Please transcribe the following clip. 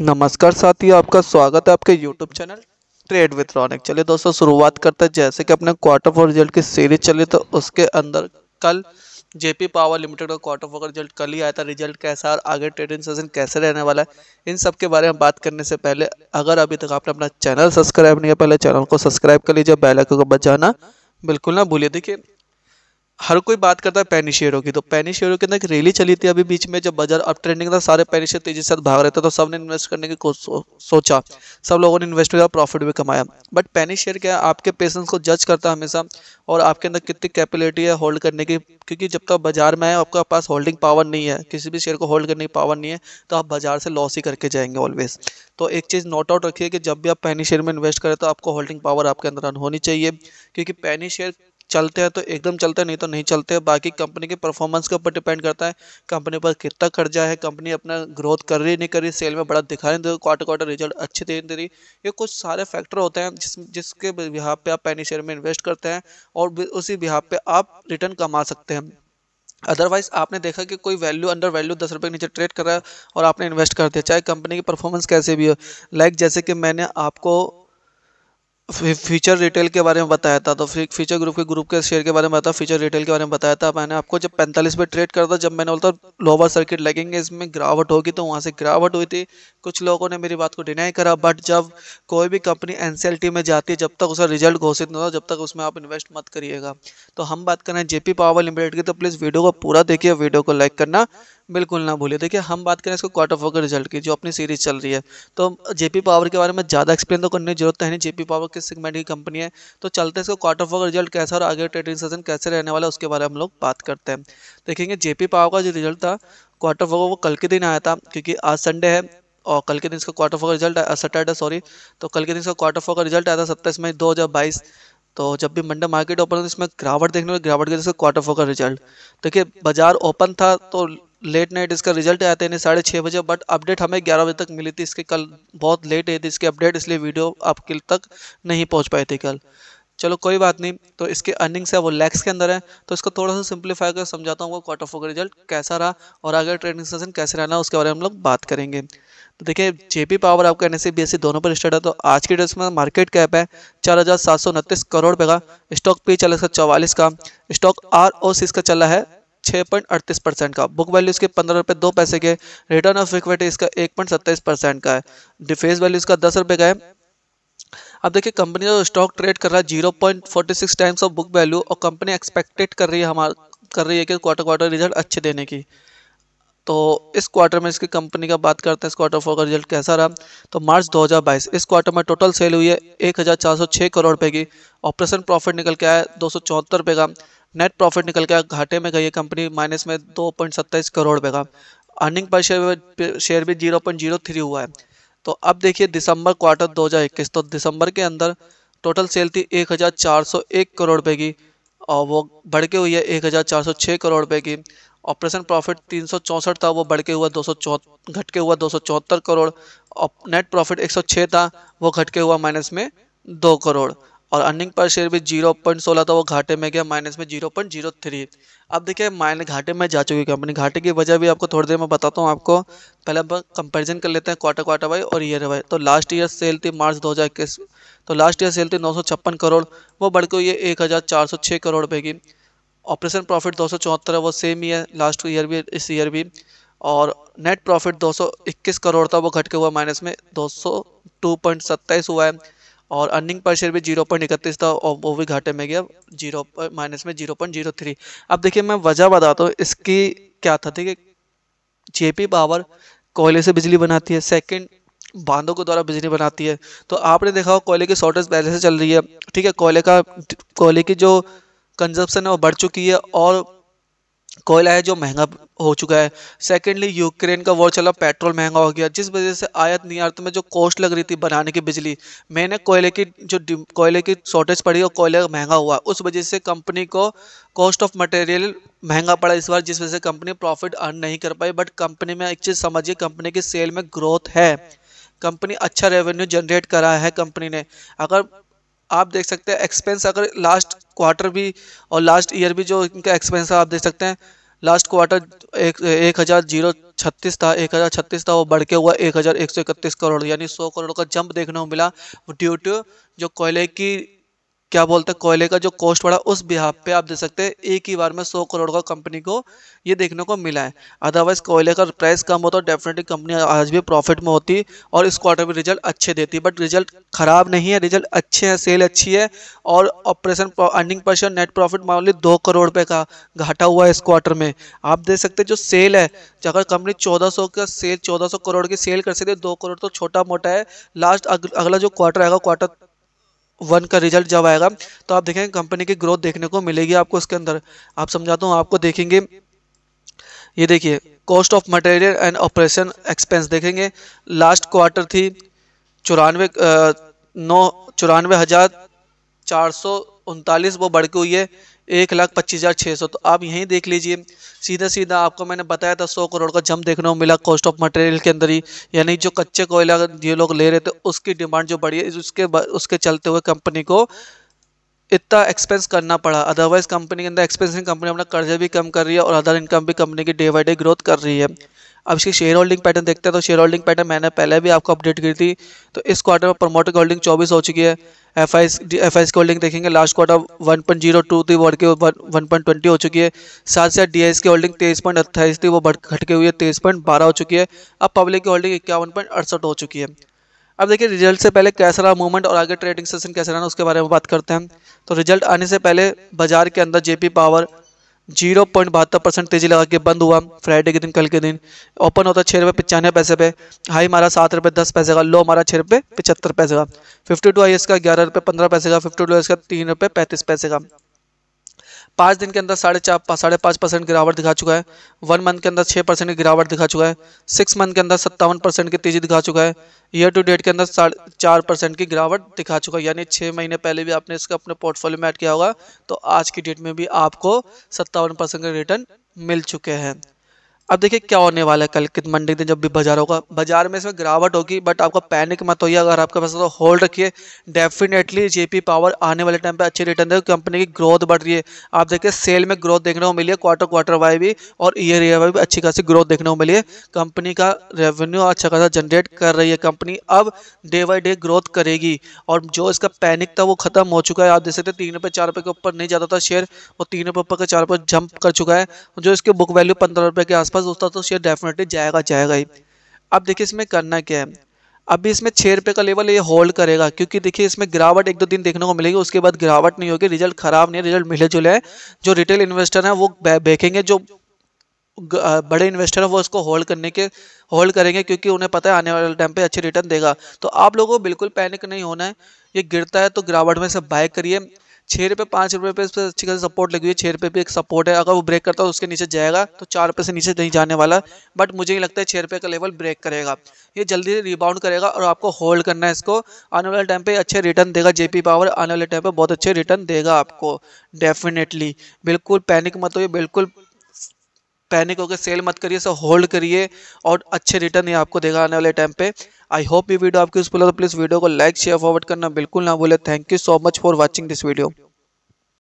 नमस्कार साथियों आपका स्वागत है आपके YouTube channel trade with Ronik चलिए दोस्तों शुरुआत करते हैं जैसे कि अपने क्वार्टर फोर रिजल्ट की सीरीज चली तो उसके अंदर कल जेपी पावर लिमिटेड का क्वार्टर फोर का रिजल्ट कल ही आया था रिजल्ट कैसा और आगे ट्रेडिंग सेशन कैसे रहने वाला है इन सब के बारे में बात करने से पहले अगर अभी तक आपने अपना चैनल सब्सक्राइब नहीं किया पहले चैनल को सब्सक्राइब कर लीजिए बैलक को बचाना बिल्कुल ना भूलिए देखिए हर कोई बात करता है पैनी शेयरों की तो पैनी शेयरों के अंदर एक रैली चली थी अभी बीच में जब बाजार अप ट्रेंडिंग था सारे पैनी शेयर तेजी से भाग रहे थे तो सब ने इन्वेस्ट करने की सो, सोचा सब लोगों ने इन्वेस्ट किया प्रॉफिट भी कमाया बट पैनी शेयर क्या आपके पेशेंस को जज करता है हमेशा और आपके अंदर कितनी कैपेबिलिटी है होल्ड करने की क्योंकि जब तक बाजार में है आपके पास होल्डिंग पावर नहीं है किसी भी शेयर को होल्ड करने की पावर नहीं है तो आप बाजार से लॉस ही करके जाएंगे ऑलवेज तो एक चीज़ नोट आउट रखिए कि जब भी आप पैनी शेयर में इन्वेस्ट करें तो आपको होल्डिंग पावर आपके अंदर होनी चाहिए क्योंकि पैनी शेयर चलते हैं तो एकदम चलते हैं नहीं तो नहीं चलते हैं बाकी कंपनी के परफॉर्मेंस के ऊपर डिपेंड करता है कंपनी पर कितना खर्चा है कंपनी अपना ग्रोथ कर रही नहीं कर रही सेल में बड़ा दिखा रही है क्वार्टर क्वार्टर रिजल्ट अच्छे दे रही ये कुछ सारे फैक्टर होते हैं जिस जिसके बिहार पर आप पैनी शेयर में इन्वेस्ट करते हैं और उसी बिहार पर आप रिटर्न कमा सकते हैं अदरवाइज आपने देखा कि कोई वैल्यू अंडर वैल्यू दस रुपये के नीचे ट्रेड कर रहा है और आपने इन्वेस्ट कर दिया चाहे कंपनी की परफॉर्मेंस कैसे भी हो लाइक like जैसे कि मैंने आपको फ्यूचर रिटेल के बारे में बताया था तो फ्यूचर ग्रुप के ग्रुप के शेयर के बारे में बताया फ्यूचर रिटेल के बारे में बताया था मैंने आपको जब पैंतालीस पे ट्रेड करता जब मैंने बोलता लोअर सर्किट लगेंगे इसमें गिरावट होगी तो वहाँ से गिरावट हुई थी कुछ लोगों ने मेरी बात को डिनाई करा बट जब कोई भी कंपनी एन में जाती है जब तक उसका रिजल्ट घोषित नहीं होता जब तक उसमें आप इन्वेस्ट मत करिएगा तो हम बात कर रहे हैं जेपी पावर लिमिटेड की तो प्लीज़ वीडियो को पूरा देखिए वीडियो को लाइक करना बिल्कुल ना भूलिए देखिए हम बात करें इसको क्वार्टर फोर के रिजल्ट की जो अपनी सीरीज चल रही है तो जेपी पावर के बारे में ज़्यादा एक्सप्लेन तो करने की जरूरत है नहीं जेपी पावर किस सेगमेंट की कंपनी है तो चलते हैं इसको क्वार्टर फोर का रिजल्ट कैसा और आगे ट्रेडिंग सेशन कैसे रहने वाला है उसके बारे में हम लोग बात करते हैं देखेंगे जेपी पावर का जो रिजल्ट था क्वार्टर फोर वो कल के दिन आया था क्योंकि आज संडे है और कल के दिन इसका क्वार्टर फोर का रिजल्ट आया सैटरडे सॉरी तो कल के दिन इसका क्वार्टर फोर का रिजल्ट आया था सत्ताईस मई दो हज़ार बाईस तो जब भी मंडे मार्केट ओपन था इसमें गिरावट देखने को गिरावट के जैसे क्वार्टर फोर का रिजल्ट देखिए बाजार ओपन था तो लेट नाइट इसका रिजल्ट आया था साढ़े छः बजे बट अपडेट हमें ग्यारह बजे तक मिली थी इसके कल बहुत लेट आई थी इसकी अपडेट इसलिए वीडियो आपके तक नहीं पहुँच पाई थी कल चलो कोई बात नहीं तो इसके अर्निंग्स है वो लैक्स के अंदर है तो इसको थोड़ा सा सिंप्लीफाई कर समझाता हूँ क्वार्टर फोर का रिजल्ट कैसा रहा और आगे ट्रेडिंग सेशन कैसे रहना उसके बारे में हम लोग बात करेंगे तो देखिए जेपी पावर आपका एन एस e दोनों पर स्टार्ट है तो आज की डेट में मार्केट कैप है चार हज़ार सात सौ उनतीस करोड़ रुपए का स्टॉक पी चल सौ चौवालीस का स्टॉक आर ओ सी इसका चला है छः पॉइंट अड़तीस परसेंट का बुक वैल्यू इसके पंद्रह रुपये दो पैसे के रिटर्न ऑफ इक्विटी इसका एक पॉइंट सत्ताईस परसेंट का है डिफेस वैल्यू इसका दस रुपये का है अब देखिए कंपनी का स्टॉक ट्रेड कर रहा है zero point forty six times of book value और कंपनी एक्सपेक्टेड कर रही है हमारा कर रही है कि क्वार्टर क्वार्टर रिजल्ट अच्छे देने की तो इस क्वार्टर में इसकी कंपनी का बात करते हैं इस क्वार्टर फोर का रिजल्ट कैसा रहा तो मार्च 2022 इस क्वार्टर में टोटल सेल हुई है एक करोड़ रुपए की ऑपरेशन प्रॉफिट निकल के आया दो सौ रुपये का नेट प्रॉफिट निकल के आया घाटे में गई है कंपनी माइनस में दो पॉइंट सत्ताईस करोड़ रुपये का अर्निंग पर शेयर शेयर भी जीरो पॉइंट जीरो थ्री हुआ है तो अब देखिए दिसंबर क्वार्टर 2021 तो दिसंबर के अंदर टोटल सेल थी 1401 करोड़ रुपये की और वो बढ़ के हुई है 1406 करोड़ रुपये की ऑपरेशन प्रॉफिट तीन था वो बढ़ के हुआ दो घट के हुआ दो करोड़ और नेट प्रॉफिट 106 था वो घट के हुआ माइनस में दो करोड़ और अर्निंग पर शेयर भी जीरो पॉइंट सोलह था वो घाटे में गया माइनस में जीरो पॉइंट जीरो थ्री अब देखिए माइन घाटे में जा चुकी कंपनी घाटे की वजह भी आपको थोड़ी देर में बताता हूँ आपको पहले हम कंपेरिजन कर लेते हैं क्वार्टर क्वार्टर वाई और ईयर वाई तो लास्ट ईयर सेल थी मार्च दो तो लास्ट ईयर सेल थी नौ करोड़ वो बढ़ बढ़कर ये एक करोड़ रुपये की ऑपरेशन प्रॉफिट दो है वो सेम ही है लास्ट ईयर भी इस ईयर भी और नेट प्रॉफिट 221 करोड़ था वो घट के हुआ माइनस में दो हुआ है और अर्निंग पर शेयर भी जीरो पॉइंट इकतीस था और वो भी घाटे में गया जीरो माइनस में जीरो पॉइंट जीरो थ्री अब देखिए मैं वजह बताता हूँ इसकी क्या था ठीक है जेपी पावर कोयले से बिजली बनाती है सेकंड बांधों के द्वारा बिजली बनाती है तो आपने देखा हो कोयले की शॉर्टेज पहले से चल रही है ठीक है कोयले का कोयले की जो कंजप्शन है वो बढ़ चुकी है और कोयला है जो महंगा हो चुका है सेकेंडली यूक्रेन का वॉर चला पेट्रोल महंगा हो गया जिस वजह से आयत निर्यात में जो कॉस्ट लग रही थी बनाने की बिजली मैंने कोयले की जो कोयले की शॉर्टेज पड़ी और कोयला महंगा हुआ उस वजह से कंपनी को कॉस्ट ऑफ मटेरियल महंगा पड़ा इस बार जिस वजह से कंपनी प्रॉफिट अर्न नहीं कर पाई बट कंपनी में एक चीज़ समझिए कंपनी की सेल में ग्रोथ है कंपनी अच्छा रेवेन्यू जनरेट करा है कंपनी ने अगर आप देख सकते हैं एक्सपेंस अगर लास्ट क्वार्टर भी और लास्ट ईयर भी जो इनका एक्सपेंस है आप देख सकते हैं लास्ट क्वार्टर एक एक हज़ार जीरो छत्तीस था एक हज़ार छत्तीस था वो बढ़ के हुआ एक हज़ार एक सौ इकतीस करोड़ यानी सौ करोड़ का जंप देखने को मिला ड्यू टू जो कोयले की क्या बोलते हैं कोयले का जो कॉस्ट बढ़ा उस बिहाब पे आप दे सकते हैं एक ही बार में सौ करोड़ का कंपनी को ये देखने को मिला है अदरवाइज कोयले का प्राइस कम होता तो डेफिनेटली कंपनी आज भी प्रॉफिट में होती और इस क्वार्टर में रिजल्ट अच्छे देती बट रिजल्ट खराब नहीं है रिजल्ट अच्छे हैं सेल अच्छी है और ऑपरेशन अर्निंग पर नेट प्रॉफिट मान ली दो करोड़ रुपये का घाटा हुआ है इस क्वार्टर में आप देख सकते जो सेल है अगर कंपनी चौदह सौ का सेल चौदह सौ करोड़ की सेल कर सकती है दो करोड़ तो छोटा मोटा है लास्ट अगला जो क्वार्टर आएगा क्वार्टर वन का रिजल्ट जब आएगा तो आप देखेंगे कंपनी की ग्रोथ देखने को मिलेगी आपको इसके अंदर आप समझाता हूँ आपको देखेंगे ये देखिए cost of material and operation expense देखेंगे लास्ट क्वार्टर थी चौरानवे नौ चौरानवे हज़ार चार सौ उनतालीस वो बढ़ के हुई है एक लाख पच्चीस हज़ार छः सौ तो आप यहीं देख लीजिए सीधा सीधा आपको मैंने बताया था सौ करोड़ का जम देखने को मिला कॉस्ट ऑफ मटेरियल के अंदर ही यानी जो कच्चे कोयला ये लोग ले रहे थे उसकी डिमांड जो बढ़ी है उसके उसके चलते हुए कंपनी को इतना एक्सपेंस करना पड़ा अदरवाइज कंपनी के अंदर एक्सपेंस कंपनी अपना कर्जा भी कम कर रही है और अदर इनकम भी कंपनी की डे बाई डे ग्रोथ कर रही है अब इसकी शेयर होल्डिंग पैटर्न देखते हैं तो शेयर होल्डिंग पैटर्न मैंने पहले भी आपको अपडेट की थी तो इस क्वार्टर में प्रमोटर की होल्डिंग चौबीस हो चुकी है एफ आई एफ आई की होल्डिंग देखेंगे last quarter one point zero two थी बढ़ के वन पॉइंट ट्वेंटी हो चुकी है साथ साथ डी की होल्डिंग तेईस पॉइंट अट्ठाईस थी वो बढ़ घटके हुई है तेईस पॉइंट बारह हो चुकी है अब पब्लिक की होल्डिंग इक्यावन पॉइंट अड़सठ हो चुकी है अब देखिए रिजल्ट से पहले कैसा रहा मूवमेंट और आगे ट्रेडिंग सेशन कैसे रहा उसके बारे में बात करते हैं तो रिजल्ट आने से पहले बाजार के अंदर जेपी पावर जीरो पॉइंट बहत्तर परसेंट तेजी लगा के बंद हुआ फ्राइडे के दिन कल के दिन ओपन होता छः रुपये पचानवे पैसे पे हाई मारा सात रुपये दस पैसे का लो मारा छः रुपये पचहत्तर पैसे का फिफ्टी टू आई एस का ग्यारह रुपये पंद्रह पैसे का फिफ्टी टू एस का तीन रुपये पैंतीस पैसे का पाँच दिन के अंदर साढ़े चार साढ़े पाँच परसेंट गिरावट दिखा चुका है वन मंथ के अंदर छः परसेंट की गिरावट दिखा चुका है सिक्स मंथ के अंदर सत्तावन परसेंट की तेजी दिखा चुका है ईयर टू डेट के अंदर साढ़े चार परसेंट की गिरावट दिखा चुका है यानी छः महीने पहले भी आपने इसका अपने पोर्टफोलियो में ऐड किया होगा तो आज की डेट में भी आपको सत्तावन परसेंट के रिटर्न मिल चुके हैं अब देखिए क्या होने वाला है कल कित मंडी दिन जब भी बाजार होगा बाजार में इसमें गिरावट होगी बट आपका पैनिक मत होइए अगर आपके पास तो होल्ड रखिए डेफिनेटली जेपी पावर आने वाले टाइम पे अच्छे रिटर्न देगा कंपनी की ग्रोथ बढ़ रही है आप देखिए सेल में ग्रोथ देखने को मिली है क्वार्टर क्वार्टर वाई भी और ईयर ईयर वाई भी अच्छी खासी ग्रोथ देखने को मिली है कंपनी का रेवेन्यू अच्छा खासा जनरेट कर रही है कंपनी अब डे बाई डे ग्रोथ करेगी और जो इसका पैनिक था वो खत्म हो चुका है आप देख सकते तीन रुपये चार रुपये के ऊपर नहीं जाता था शेयर और तीन रुपये ऊपर का चार रुपये जंप कर चुका है जो इसके बुक वैल्यू पंद्रह रुपये के आसपास पास होता तो शेयर डेफिनेटली जाएगा जाएगा ही अब देखिए इसमें करना क्या है अभी इसमें छः रुपये का लेवल ये होल्ड करेगा क्योंकि देखिए इसमें गिरावट एक दो दिन देखने को मिलेगी उसके बाद गिरावट नहीं होगी रिजल्ट खराब नहीं रिजल्ट मिले जुले है जो रिटेल इन्वेस्टर हैं वो देखेंगे जो बड़े इन्वेस्टर हैं वो इसको होल्ड करने के होल्ड करेंगे क्योंकि उन्हें पता है आने वाले टाइम पे अच्छे रिटर्न देगा तो आप लोगों को बिल्कुल पैनिक नहीं होना है ये गिरता है तो गिरावट में से बाय करिए छः रुपये पाँच रुपये पे इस पर अच्छी खासी सपोर्ट लगी हुई है छः रुपये भी एक सपोर्ट है अगर वो ब्रेक करता है उसके नीचे जाएगा तो चार रुपये से नीचे नहीं जाने वाला बट मुझे नहीं लगता है छः रुपये का लेवल ब्रेक करेगा ये जल्दी रिबाउंड करेगा और आपको होल्ड करना है इसको आने वाले टाइम पे अच्छे रिटर्न देगा जेपी पावर आने वाले टाइम पे बहुत अच्छे रिटर्न देगा आपको डेफिनेटली बिल्कुल पैनिक मत हो बिल्कुल पैनिक होकर सेल मत करिए सब होल्ड करिए और अच्छे रिटर्न ये आपको देगा आने वाले टाइम पे आई होप ये वीडियो आपकी यूजफुल है तो प्लीज़ वीडियो को लाइक शेयर फॉरवर्ड करना बिल्कुल ना भूले thank you so much for watching this video